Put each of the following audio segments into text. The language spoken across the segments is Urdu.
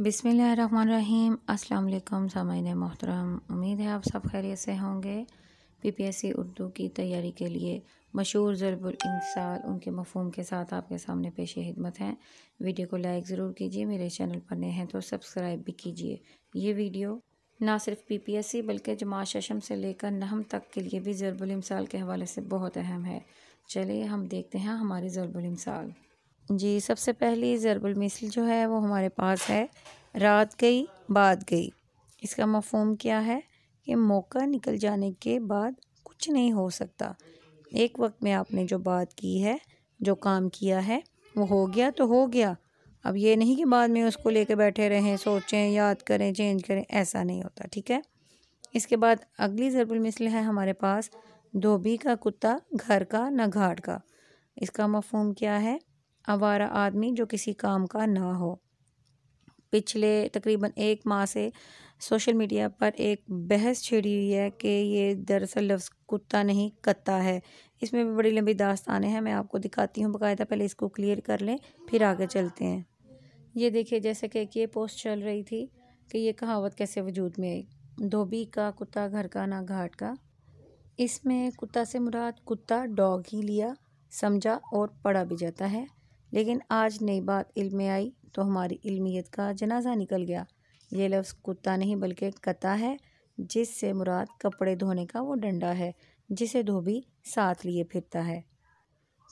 بسم اللہ الرحمن الرحیم السلام علیکم سامعین محترم امید ہے آپ سب خیریت سے ہوں گے پی پی ایس سی اردو کی تیاری کے لیے مشہور ضرب الامصال ان کے مفہوم کے ساتھ آپ کے سامنے پیش خدمت ہیں ویڈیو کو لائک ضرور کیجیے میرے چینل پر نئے ہیں تو سبسکرائب بھی کیجیے یہ ویڈیو نہ صرف پی پی ایس سی بلکہ جماعت ششم سے لے کر نہم تک کے لیے بھی ضرب الامثال کے حوالے سے بہت اہم ہے چلیے ہم دیکھتے ہیں ہماری ضرب الامثال جی سب سے پہلی ضرب المثل جو ہے وہ ہمارے پاس ہے رات گئی بعد گئی اس کا مفہوم کیا ہے کہ موقع نکل جانے کے بعد کچھ نہیں ہو سکتا ایک وقت میں آپ نے جو بات کی ہے جو کام کیا ہے وہ ہو گیا تو ہو گیا اب یہ نہیں کہ بعد میں اس کو لے کے بیٹھے رہیں سوچیں یاد کریں چینج کریں ایسا نہیں ہوتا ٹھیک ہے اس کے بعد اگلی ضرب المثل ہے ہمارے پاس دھوبی کا کتا گھر کا نہ گھاٹ کا اس کا مفہوم کیا ہے آوارہ آدمی جو کسی کام کا نہ ہو پچھلے تقریباً ایک ماہ سے سوشل میڈیا پر ایک بحث چھیڑی ہوئی ہے کہ یہ دراصل لفظ کتا نہیں کتا ہے اس میں بھی بڑی لمبی داستانیں ہیں میں آپ کو دکھاتی ہوں باقاعدہ پہلے اس کو کلیئر کر لیں پھر آگے چلتے ہیں یہ دیکھیے جیسے کہ ایک یہ پوسٹ چل رہی تھی کہ یہ کہاوت کیسے وجود میں آئی دھوبی کا کتا گھر کا نہ گھاٹ کا اس میں کتا سے مراد کتا ڈاگ ہی لیا سمجھا اور پڑھا بھی جاتا ہے لیکن آج نئی بات علم میں آئی تو ہماری علمیت کا جنازہ نکل گیا یہ لفظ کتا نہیں بلکہ کتا ہے جس سے مراد کپڑے دھونے کا وہ ڈنڈا ہے جسے دھوبی ساتھ لیے پھرتا ہے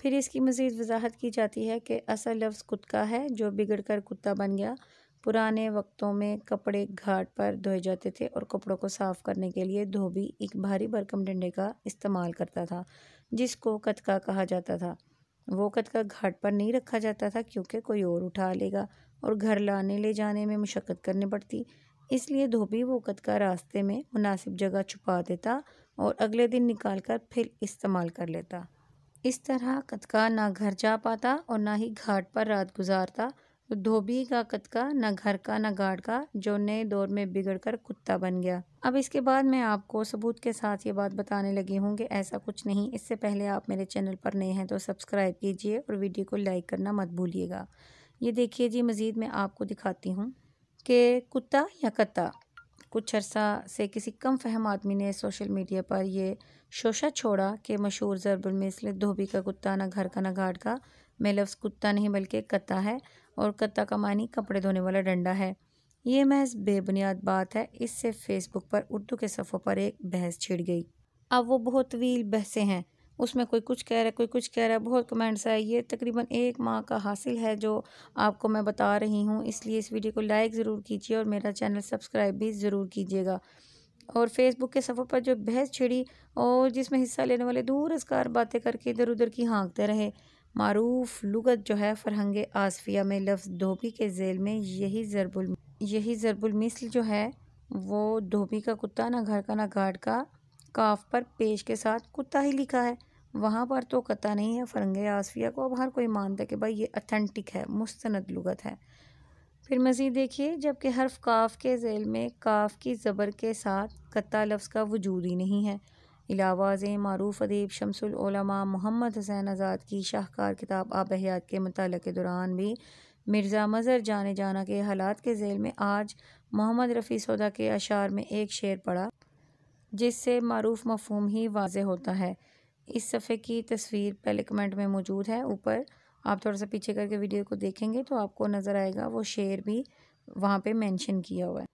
پھر اس کی مزید وضاحت کی جاتی ہے کہ اصل لفظ کتکا ہے جو بگڑ کر کتا بن گیا پرانے وقتوں میں کپڑے گھاٹ پر دھوئے جاتے تھے اور کپڑوں کو صاف کرنے کے لیے دھوبی ایک بھاری برکم ڈنڈے کا استعمال کرتا تھا جس کو کتکا کہا جاتا تھا وقت کا گھاٹ پر نہیں رکھا جاتا تھا کیونکہ کوئی اور اٹھا لے گا اور گھر لانے لے جانے میں مشقت کرنی پڑتی اس لیے دھوبی وقت کا راستے میں مناسب جگہ چھپا دیتا اور اگلے دن نکال کر پھر استعمال کر لیتا اس طرح کتکا نہ گھر جا پاتا اور نہ ہی گھاٹ پر رات گزارتا تو دھوبی کا کتکا نہ گھر کا نہ گاڑ کا جو نئے دور میں بگڑ کر کتا بن گیا اب اس کے بعد میں آپ کو ثبوت کے ساتھ یہ بات بتانے لگی ہوں کہ ایسا کچھ نہیں اس سے پہلے آپ میرے چینل پر نئے ہیں تو سبسکرائب کیجئے اور ویڈیو کو لائک کرنا مت بھولیے گا یہ دیکھیے جی مزید میں آپ کو دکھاتی ہوں کہ کتا یا کتا کچھ عرصہ سے کسی کم فہم آدمی نے سوشل میڈیا پر یہ شوشہ چھوڑا کہ مشہور ضرب المثل دھوبی کا کتا نہ گھر کا نہ گھاٹ کا میں لفظ کتا نہیں بلکہ کتا ہے اور کتا کا معنی کپڑے دھونے والا ڈنڈا ہے یہ محض بے بنیاد بات ہے اس سے فیس بک پر اردو کے صفوں پر ایک بحث چھڑ گئی اب وہ بہت طویل بحثیں ہیں اس میں کوئی کچھ کہہ رہا ہے کوئی کچھ کہہ رہا ہے بہت کمنٹس ہے یہ تقریباً ایک ماہ کا حاصل ہے جو آپ کو میں بتا رہی ہوں اس لیے اس ویڈیو کو لائک ضرور کیجیے اور میرا چینل سبسکرائب بھی ضرور کیجیے گا اور فیس بک کے صفحہ پر جو بحث چھڑی اور جس میں حصہ لینے والے دور از کار باتیں کر کے ادھر ادھر کی ہانکتے رہے معروف لغت جو ہے فرہنگ آصفیہ میں لفظ دھوبی کے ذیل میں یہی ضرب الم یہی ضرب المثل جو ہے وہ دھوبی کا کتا نہ گھر کا نہ گھاٹ کا کاف پر پیش کے ساتھ کتا ہی لکھا ہے وہاں پر تو قطع نہیں ہے فرنگ آصفیہ کو اب ہر کوئی مانتا ہے کہ بھائی یہ اتھینٹک ہے مستند لغت ہے پھر مزید دیکھیے جب کہ حرف کاف کے ذیل میں کاف کی زبر کے ساتھ قطع لفظ کا وجود ہی نہیں ہے علاوہ زیں معروف ادیب شمس العلماء محمد حسین آزاد کی شاہکار کتاب آب حیات کے مطالعہ کے دوران بھی مرزا مظہر جانے جانا کے حالات کے ذیل میں آج محمد رفیع سودا کے اشعار میں ایک شعر پڑا جس سے معروف مفہوم ہی واضح ہوتا ہے اس صفحے کی تصویر پہلے کمنٹ میں موجود ہے اوپر آپ تھوڑا سا پیچھے کر کے ویڈیو کو دیکھیں گے تو آپ کو نظر آئے گا وہ شعر بھی وہاں پہ مینشن کیا ہوا ہے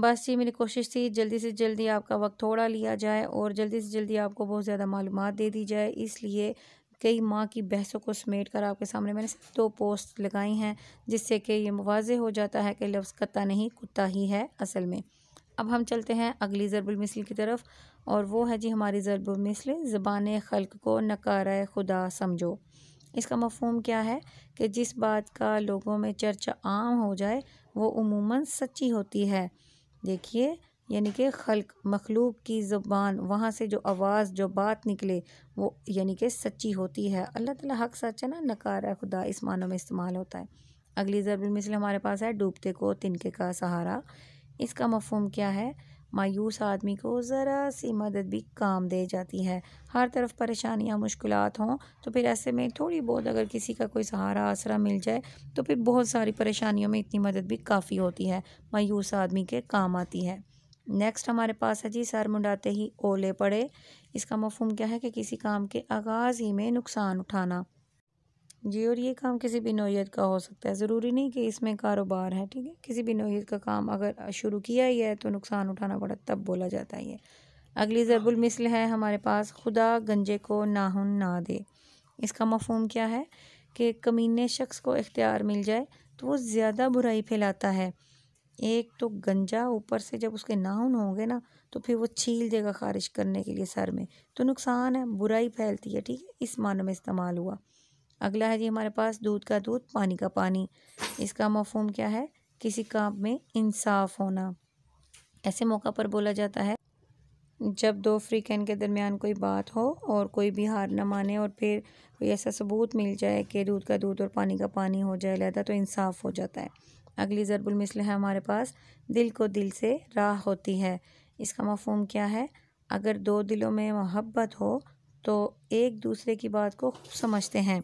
بس یہ میری کوشش تھی جلدی سے جلدی آپ کا وقت تھوڑا لیا جائے اور جلدی سے جلدی آپ کو بہت زیادہ معلومات دے دی جائے اس لیے کئی ماں کی بحثوں کو سمیٹ کر آپ کے سامنے میں نے صرف دو پوسٹ لگائی ہیں جس سے کہ یہ واضح ہو جاتا ہے کہ لفظ کتا نہیں کتا ہی ہے اصل میں اب ہم چلتے ہیں اگلی ضرب المثل کی طرف اور وہ ہے جی ہماری ضرب المثل زبان خلق کو نکارۂ خدا سمجھو اس کا مفہوم کیا ہے کہ جس بات کا لوگوں میں چرچا عام ہو جائے وہ عموماً سچی ہوتی ہے دیکھیے یعنی کہ خلق مخلوق کی زبان وہاں سے جو آواز جو بات نکلے وہ یعنی کہ سچی ہوتی ہے اللہ تعالیٰ حق سچ ہے نا ہے خدا اس معنوں میں استعمال ہوتا ہے اگلی ضرب المثل ہمارے پاس ہے ڈوبتے کو تنکے کا سہارا اس کا مفہوم کیا ہے مایوس آدمی کو ذرا سی مدد بھی کام دے جاتی ہے ہر طرف پریشانیاں مشکلات ہوں تو پھر ایسے میں تھوڑی بہت اگر کسی کا کوئی سہارا آسرا مل جائے تو پھر بہت ساری پریشانیوں میں اتنی مدد بھی کافی ہوتی ہے مایوس آدمی کے کام آتی ہے نیکسٹ ہمارے پاس ہے جی سر منڈاتے ہی اولے پڑے اس کا مفہوم کیا ہے کہ کسی کام کے آغاز ہی میں نقصان اٹھانا جی اور یہ کام کسی بھی نوعیت کا ہو سکتا ہے ضروری نہیں کہ اس میں کاروبار ہے ٹھیک ہے کسی بھی نوعیت کا کام اگر شروع کیا ہی ہے تو نقصان اٹھانا پڑا تب بولا جاتا ہی ہے اگلی ضرب ہاں۔ المثل ہے ہمارے پاس خدا گنجے کو ناہن نہ دے اس کا مفہوم کیا ہے کہ کمینے شخص کو اختیار مل جائے تو وہ زیادہ برائی پھیلاتا ہے ایک تو گنجا اوپر سے جب اس کے ناہن ہوں گے نا تو پھر وہ چھیل دے گا خارش کرنے کے لیے سر میں تو نقصان ہے برائی پھیلتی ہے ٹھیک ہے اس معنی میں استعمال ہوا اگلا ہے جی ہمارے پاس دودھ کا دودھ پانی کا پانی اس کا مفہوم کیا ہے کسی کام میں انصاف ہونا ایسے موقع پر بولا جاتا ہے جب دو فریقین کے درمیان کوئی بات ہو اور کوئی بھی ہار نہ مانے اور پھر کوئی ایسا ثبوت مل جائے کہ دودھ کا دودھ اور پانی کا پانی ہو جائے لہذا تو انصاف ہو جاتا ہے اگلی ضرب المثل ہے ہمارے پاس دل کو دل سے راہ ہوتی ہے اس کا مفہوم کیا ہے اگر دو دلوں میں محبت ہو تو ایک دوسرے کی بات کو خوب سمجھتے ہیں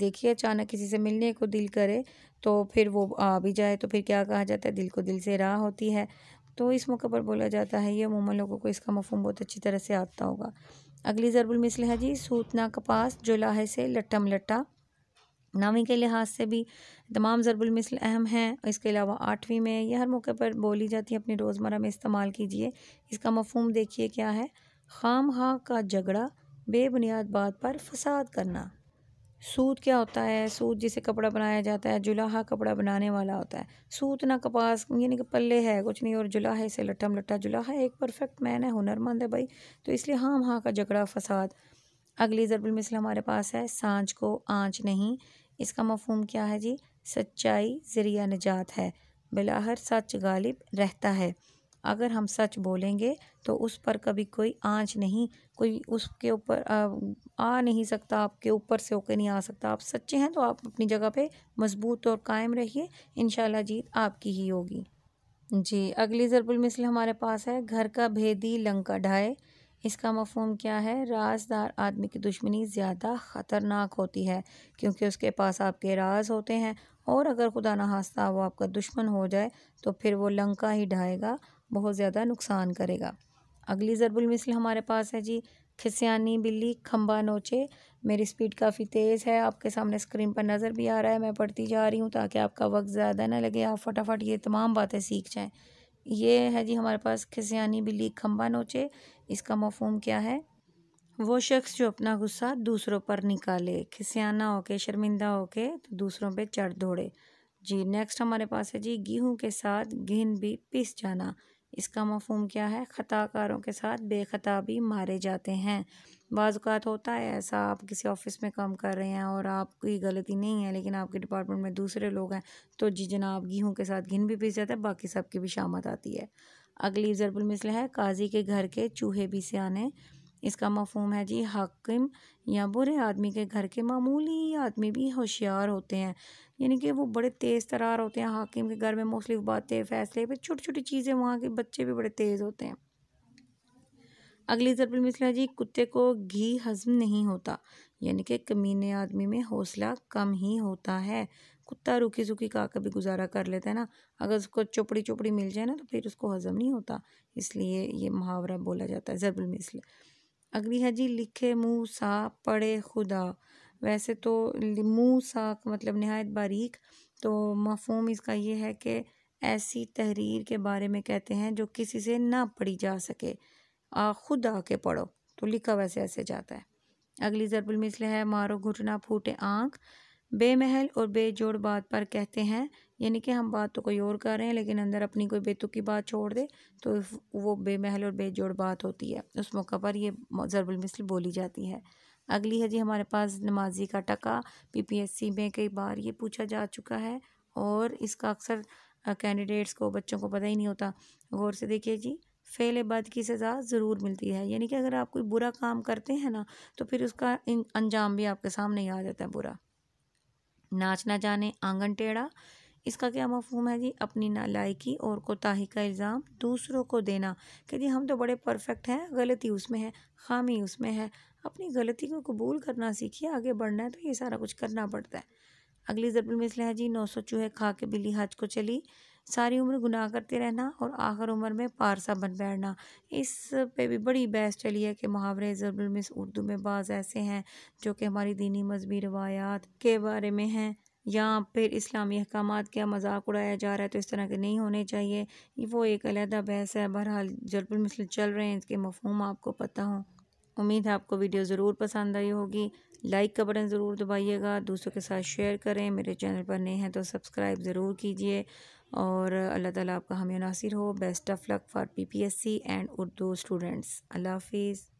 دیکھیے اچانک کسی سے ملنے کو دل کرے تو پھر وہ آ بھی جائے تو پھر کیا کہا جاتا ہے دل کو دل سے راہ ہوتی ہے تو اس موقع پر بولا جاتا ہے یہ عموماً لوگوں کو اس کا مفہوم بہت اچھی طرح سے آتا ہوگا اگلی ضرب المثل ہے جی سوتنا کپاس جو لاہے سے لٹم لٹا نویں کے لحاظ سے بھی تمام ضرب المثل اہم ہیں اس کے علاوہ آٹھویں میں یہ ہر موقع پر بولی جاتی ہے اپنے روزمرہ میں استعمال کیجیے اس کا مفہوم دیکھیے کیا ہے خام ہاں کا جھگڑا بے بنیاد بات پر فساد کرنا سوت کیا ہوتا ہے سوت جسے کپڑا بنایا جاتا ہے جلاحا کپڑا بنانے والا ہوتا ہے سوت نہ کپاس یعنی کہ پلے ہے کچھ نہیں اور جلا اسے لٹم لٹا جلاحہ ایک پرفیکٹ مین ہے ہنرمند ہے بھائی تو اس لیے ہاں ہاں کا جھگڑا فساد اگلی ضرب المثل ہمارے پاس ہے سانچ کو آنچ نہیں اس کا مفہوم کیا ہے جی سچائی ذریعہ نجات ہے بلاہر سچ غالب رہتا ہے اگر ہم سچ بولیں گے تو اس پر کبھی کوئی آنچ نہیں کوئی اس کے اوپر آ نہیں سکتا آپ کے اوپر سے اوکے نہیں آ سکتا آپ سچے ہیں تو آپ اپنی جگہ پہ مضبوط اور قائم رہیے انشاءاللہ جیت آپ کی ہی ہوگی جی اگلی ضرب المثل ہمارے پاس ہے گھر کا بھیدی لنکا ڈھائے اس کا مفہوم کیا ہے رازدار آدمی کی دشمنی زیادہ خطرناک ہوتی ہے کیونکہ اس کے پاس آپ کے راز ہوتے ہیں اور اگر خدا نہ آستہ وہ آپ کا دشمن ہو جائے تو پھر وہ لنکا ہی ڈھائے گا بہت زیادہ نقصان کرے گا اگلی ضرب المثل ہمارے پاس ہے جی کھسیانی بلی کھمبا نوچے میری اسپیڈ کافی تیز ہے آپ کے سامنے اسکرین پر نظر بھی آ رہا ہے میں پڑھتی جا رہی ہوں تاکہ آپ کا وقت زیادہ نہ لگے آپ فٹافٹ یہ تمام باتیں سیکھ جائیں یہ ہے جی ہمارے پاس کھسیانی بلی کھمبا نوچے اس کا مفہوم کیا ہے وہ شخص جو اپنا غصہ دوسروں پر نکالے کھسیانہ ہو کے شرمندہ ہو کے تو دوسروں پہ چڑھ دوڑے جی نیکسٹ ہمارے پاس ہے جی گیہوں کے ساتھ گھن بھی پس جانا اس کا مفہوم کیا ہے خطا کاروں کے ساتھ بے خطا بھی مارے جاتے ہیں بعض اوقات ہوتا ہے ایسا آپ کسی آفس میں کام کر رہے ہیں اور آپ کی غلطی نہیں ہے لیکن آپ کے ڈپارٹمنٹ میں دوسرے لوگ ہیں تو جی جناب گیہوں کے ساتھ گن بھی پیس جاتا ہے باقی سب کی بھی شامت آتی ہے اگلی ضرب المثل ہے قاضی کے گھر کے چوہے بھی سیانے اس کا مفہوم ہے جی حاکم یا برے آدمی کے گھر کے معمولی آدمی بھی ہوشیار ہوتے ہیں یعنی کہ وہ بڑے تیز ترار ہوتے ہیں حاکم کے گھر میں موسلی باتیں فیصلے پہ چھوٹی چھوٹی چیزیں وہاں کے بچے بھی بڑے تیز ہوتے ہیں اگلی ضرب المثلہ جی کتے کو گھی ہضم نہیں ہوتا یعنی کہ کمینے آدمی میں حوصلہ کم ہی ہوتا ہے کتا روکی سوکی کا کبھی بھی گزارا کر لیتا ہے نا اگر اس کو چوپڑی چوپڑی مل جائے نا تو پھر اس کو ہضم نہیں ہوتا اس لیے یہ محاورہ بولا جاتا ہے ضرب المثل اگلی ہے جی لکھے منہ سا پڑھے خدا ویسے تو منہ سا مطلب نہایت باریک تو مفہوم اس کا یہ ہے کہ ایسی تحریر کے بارے میں کہتے ہیں جو کسی سے نہ پڑھی جا سکے آ خود آ کے پڑھو تو لکھا ویسے ایسے جاتا ہے اگلی ضرب المثل ہے مارو گھٹنا پھوٹے آنکھ بے محل اور بے جوڑ بات پر کہتے ہیں یعنی کہ ہم بات تو کوئی اور کر رہے ہیں لیکن اندر اپنی کوئی بے کی بات چھوڑ دے تو وہ بے محل اور بے جوڑ بات ہوتی ہے اس موقع پر یہ ضرب المثل بولی جاتی ہے اگلی ہے جی ہمارے پاس نمازی کا ٹکا پی پی ایس سی میں کئی بار یہ پوچھا جا چکا ہے اور اس کا اکثر کینڈیڈیٹس کو بچوں کو پتہ ہی نہیں ہوتا غور سے دیکھیے جی فیل بد کی سزا ضرور ملتی ہے یعنی کہ اگر آپ کوئی برا کام کرتے ہیں نا تو پھر اس کا انجام بھی آپ کے سامنے ہی آ جاتا ہے برا ناچ نہ جانے آنگن ٹیڑھا اس کا کیا مفہوم ہے جی اپنی نالائکی اور کوتاہی کا الزام دوسروں کو دینا کہ جی ہم تو بڑے پرفیکٹ ہیں غلطی اس میں ہے خامی اس میں ہے اپنی غلطی کو قبول کرنا سیکھیے آگے بڑھنا ہے تو یہ سارا کچھ کرنا پڑتا ہے اگلی ضرب المثل ہے جی نو سو چوہے کھا کے بلی حج کو چلی ساری عمر گناہ کرتے رہنا اور آخر عمر میں پارسا بن بیٹھنا اس پہ بھی بڑی بحث چلی ہے کہ محاورے ضرب المثل اردو میں بعض ایسے ہیں جو کہ ہماری دینی مذہبی روایات کے بارے میں ہیں یا پھر اسلامی احکامات کیا مذاق اڑایا جا رہا ہے تو اس طرح کے نہیں ہونے چاہیے وہ ایک علیحدہ بحث ہے بہرحال ضرب المثل چل رہے ہیں اس کے مفہوم آپ کو پتہ ہوں امید ہے آپ کو ویڈیو ضرور پسند آئی ہوگی لائک کا بٹن ضرور دبائیے گا دوسروں کے ساتھ شیئر کریں میرے چینل پر نئے ہیں تو سبسکرائب ضرور کیجیے اور اللہ تعالیٰ آپ کا ہمیں ناصر ہو best of luck for P P S C and Urdu students اللہ حافظ